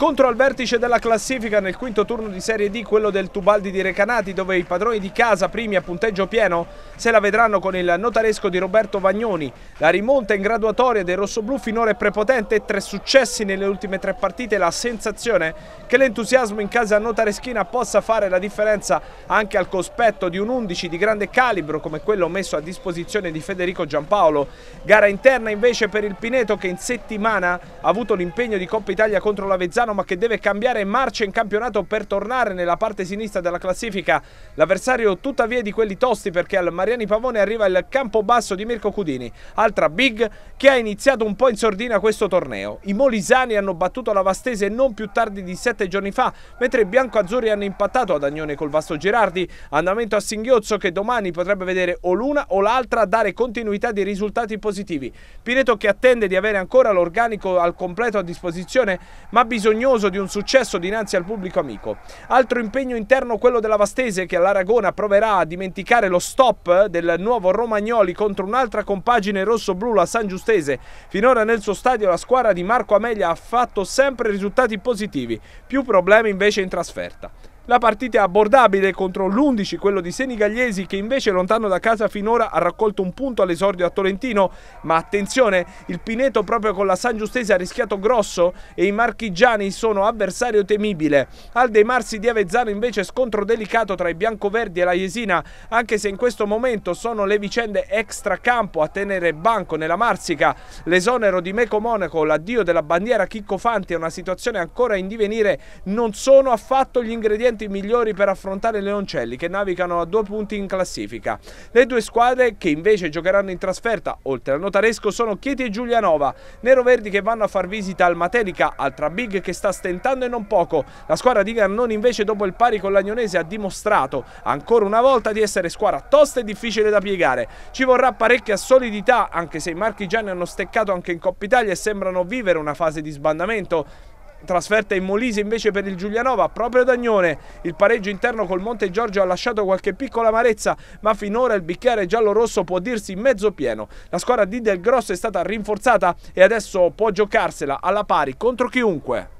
Scontro al vertice della classifica nel quinto turno di Serie D, quello del Tubaldi di Recanati, dove i padroni di casa, primi a punteggio pieno, se la vedranno con il notaresco di Roberto Vagnoni. La rimonta in graduatoria del rossoblù finora è prepotente, tre successi nelle ultime tre partite, la sensazione che l'entusiasmo in casa notareschina possa fare la differenza anche al cospetto di un 11 di grande calibro come quello messo a disposizione di Federico Giampaolo. Gara interna invece per il Pineto che in settimana ha avuto l'impegno di Coppa Italia contro la l'Avezzano Milano ma che deve cambiare marcia in campionato per tornare nella parte sinistra della classifica. L'avversario tuttavia è di quelli tosti perché al Mariani Pavone arriva il campo basso di Mirko Cudini, altra big che ha iniziato un po' in sordina questo torneo. I molisani hanno battuto la Vastese non più tardi di sette giorni fa, mentre i bianco-azzurri hanno impattato ad Agnone col Vasto Girardi, andamento a singhiozzo che domani potrebbe vedere o l'una o l'altra dare continuità di risultati positivi. Pireto che attende di avere ancora l'organico al completo a disposizione, ma bisogna bisognoso di un successo dinanzi al pubblico amico. Altro impegno interno quello della Vastese che all'Aragona proverà a dimenticare lo stop del nuovo Romagnoli contro un'altra compagine rosso-blu, la San Giustese. Finora nel suo stadio la squadra di Marco Amelia ha fatto sempre risultati positivi, più problemi invece in trasferta. La partita è abbordabile contro l'11, quello di Senigallesi, che invece lontano da casa finora ha raccolto un punto all'esordio a Tolentino. Ma attenzione, il Pineto proprio con la San Giustese ha rischiato grosso e i marchigiani sono avversario temibile. Al De Marsi di Avezzano invece scontro delicato tra i biancoverdi e la Jesina, anche se in questo momento sono le vicende extra campo a tenere banco nella Marsica. L'esonero di Meco Monaco, l'addio della bandiera Chicco Fanti è una situazione ancora in divenire, non sono affatto gli ingredienti quozienti migliori per affrontare i Leoncelli che navigano a due punti in classifica. Le due squadre che invece giocheranno in trasferta, oltre al notaresco, sono Chieti e Giulianova, neroverdi che vanno a far visita al Materica, altra big che sta stentando e non poco. La squadra di Garnoni invece dopo il pari con l'Agnonese ha dimostrato ancora una volta di essere squadra tosta e difficile da piegare. Ci vorrà parecchia solidità anche se i marchigiani hanno steccato anche in Coppa Italia e sembrano vivere una fase di sbandamento Trasferta in Molise invece per il Giulianova, proprio Dagnone. Il pareggio interno col Monte Giorgio ha lasciato qualche piccola amarezza, ma finora il bicchiere giallo-rosso può dirsi mezzo pieno. La squadra di Del Grosso è stata rinforzata e adesso può giocarsela alla pari contro chiunque.